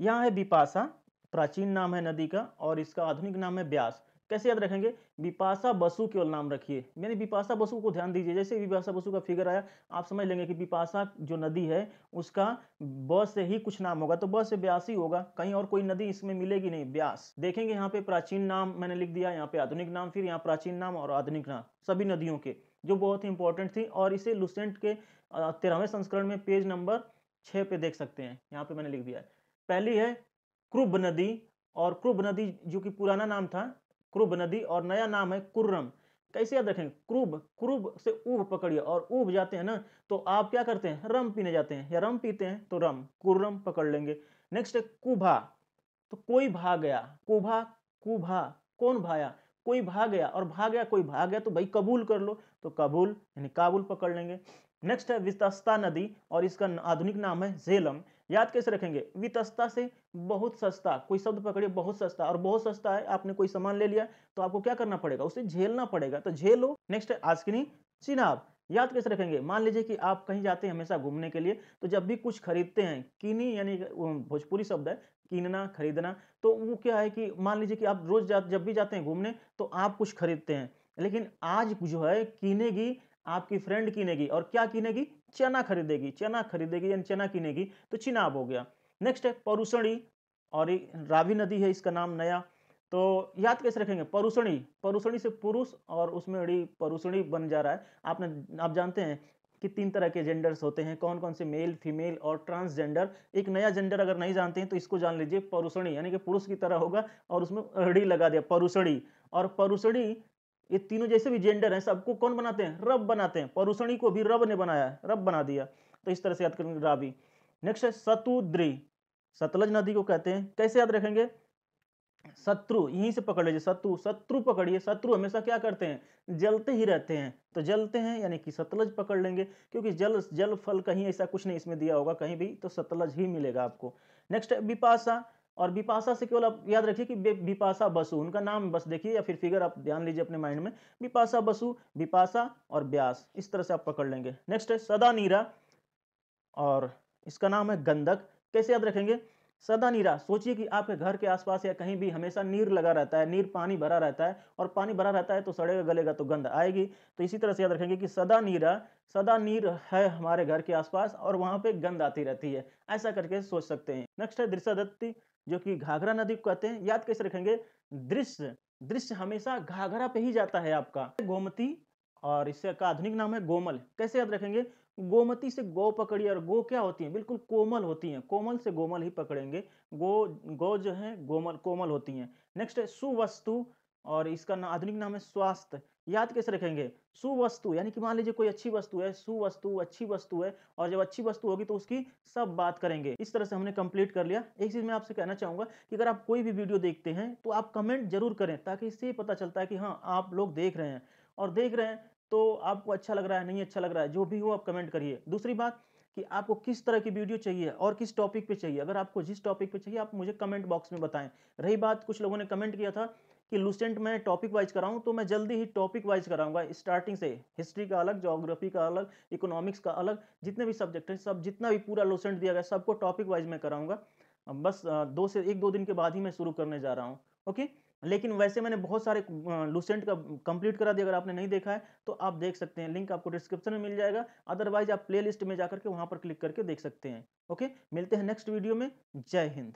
यहाँ है बिपासा प्राचीन नाम है नदी का और इसका आधुनिक नाम है ब्यास कैसे याद रखेंगे बिपाशा बसु केवल नाम रखिए यानी बिपाशा बसु को ध्यान दीजिए जैसे बिपासा बसु का फिगर आया आप समझ लेंगे कि बिपाशा जो नदी है उसका ब से ही कुछ नाम होगा तो ब से ब्यास ही होगा कहीं और कोई नदी इसमें मिलेगी नहीं ब्यास देखेंगे यहाँ पे प्राचीन नाम मैंने लिख दिया यहाँ पे आधुनिक नाम फिर यहाँ प्राचीन नाम और आधुनिक नाम सभी नदियों के जो बहुत ही इंपॉर्टेंट थी और इसे लुसेंट के तेरहवें संस्करण में पेज नंबर छः पे देख सकते हैं यहाँ पे मैंने लिख दिया है पहली है क्रुब नदी और क्रुब नदी जो कि पुराना नाम था क्रुब नदी और नया नाम है कुर्रम कैसे तो याद रखेंगे क्रूब क्रूब से ऊब पकड़िए और ऊब जाते हैं ना तो आप क्या करते हैं रम पीने जाते हैं या रम पीते हैं तो रम कुर्रम पकड़ लेंगे नेक्स्ट है कुभा तो कोई भा गया कुभा कुभा कौन भाया कोई भाग गया और भाग गया कोई भाग गया तो भाई कबूल कर लो तो कबूल यानी काबुल पकड़ लेंगे नेक्स्ट है वितस्ता नदी और इसका आधुनिक नाम है झेलम याद कैसे रखेंगे वितस्ता से बहुत सस्ता कोई शब्द पकड़िए बहुत सस्ता और बहुत सस्ता है आपने कोई सामान ले लिया तो आपको क्या करना पड़ेगा उसे झेलना पड़ेगा तो झेलो नेक्स्ट है आस्किनी चिनाब याद कैसे रखेंगे मान लीजिए कि आप कहीं जाते हैं हमेशा घूमने के लिए तो जब भी कुछ खरीदते हैं कीनी यानी भोजपुरी शब्द है कीनना खरीदना तो वो क्या है कि मान लीजिए कि आप रोज जा, जब भी जाते हैं घूमने तो आप कुछ खरीदते हैं लेकिन आज जो है कीनेगी आपकी फ्रेंड कीनेगी और क्या कीनेगी चना खरीदेगी चना खरीदेगी यानी चना कीनेगी तो चिनाब हो गया नेक्स्ट है पौरुषणी और रावी नदी है इसका नाम नया तो याद कैसे रखेंगे परुषणी परुषणी से पुरुष और उसमें अड़ी परुषणी बन जा रहा है आपने आप जानते हैं कि तीन तरह के जेंडर्स होते हैं कौन कौन से मेल फीमेल और ट्रांसजेंडर एक नया जेंडर अगर नहीं जानते हैं तो इसको जान लीजिए परुषणी यानी कि पुरुष की तरह होगा और उसमें अड़ी लगा दिया परुषणी और परुषणी ये तीनों जैसे भी जेंडर हैं सबको कौन बनाते हैं रब बनाते हैं परुषणी को भी रब ने बनाया रब बना दिया तो इस तरह से याद करेंगे राबी नेक्स्ट है सतुद्री सतलज नदी को कहते हैं कैसे याद रखेंगे शत्रु यहीं से पकड़ लीजिए शत्रु शत्रु पकड़िए शत्रु हमेशा क्या करते हैं जलते ही रहते हैं तो जलते हैं यानी कि सतलज पकड़ लेंगे क्योंकि जल जल फल कहीं ऐसा कुछ नहीं इसमें दिया होगा कहीं भी तो सतलज ही मिलेगा आपको नेक्स्ट विपाशा और विपाशा से केवल आप याद रखिए कि विपाशा बसु उनका नाम बस देखिए या फिर फिगर आप ध्यान लीजिए अपने माइंड में विपाशा बसु विपाशा और व्यास इस तरह से आप पकड़ लेंगे नेक्स्ट है सदा नीरा और इसका नाम है गंधक कैसे याद रखेंगे सदा नीरा सोचिए कि आपके घर के आसपास या कहीं भी हमेशा नीर लगा रहता है नीर पानी भरा रहता है और पानी भरा रहता है तो सड़ेगा गलेगा तो गंध आएगी तो इसी तरह से याद रखेंगे कि सदा नीरा सदा नीर है हमारे घर के आसपास और वहां पे गंध आती रहती है ऐसा करके सोच सकते हैं नेक्स्ट है दृश्यदत्ती जो कि घाघरा नदी को कहते हैं याद कैसे रखेंगे दृश्य दृश्य हमेशा घाघरा पे ही जाता है आपका गोमती और इससे का आधुनिक नाम है गोमल कैसे याद रखेंगे गोमती से गौ पकड़िए और गो क्या होती है बिल्कुल कोमल होती हैं कोमल से गोमल ही पकड़ेंगे गो गौ जो है गोमल कोमल होती हैं नेक्स्ट है सुवस्तु और इसका ना, आधुनिक नाम है स्वास्थ्य याद कैसे रखेंगे सुवस्तु यानी कि मान लीजिए कोई अच्छी वस्तु है सुवस्तु अच्छी वस्तु है और जब अच्छी वस्तु होगी तो उसकी सब बात करेंगे इस तरह से हमने कंप्लीट कर लिया एक चीज़ मैं आपसे कहना चाहूंगा कि अगर आप कोई भी वीडियो देखते हैं तो आप कमेंट जरूर करें ताकि इससे पता चलता है कि हाँ आप लोग देख रहे हैं और देख रहे हैं तो आपको अच्छा लग रहा है नहीं अच्छा लग रहा है जो भी हो आप कमेंट करिए दूसरी बात कि आपको किस तरह की वीडियो चाहिए और किस टॉपिक पे चाहिए अगर आपको जिस टॉपिक पे चाहिए आप मुझे कमेंट बॉक्स में बताएं रही बात कुछ लोगों ने कमेंट किया था कि लूसेंट मैं टॉपिक वाइज कराऊं तो मैं जल्दी ही टॉपिक वाइज कराऊंगा स्टार्टिंग से हिस्ट्री का अलग जोग्राफी का अलग इकोनॉमिक्स का अलग जितने भी सब्जेक्ट हैं सब जितना भी पूरा लूसेंट दिया गया सबको टॉपिक वाइज मैं कराऊंगा बस दो से एक दो दिन के बाद ही मैं शुरू करने जा रहा हूँ ओके लेकिन वैसे मैंने बहुत सारे लूसेंट का कंप्लीट करा दिया अगर आपने नहीं देखा है तो आप देख सकते हैं लिंक आपको डिस्क्रिप्शन में मिल जाएगा अदरवाइज आप प्लेलिस्ट में जाकर के वहाँ पर क्लिक करके देख सकते हैं ओके मिलते हैं नेक्स्ट वीडियो में जय हिंद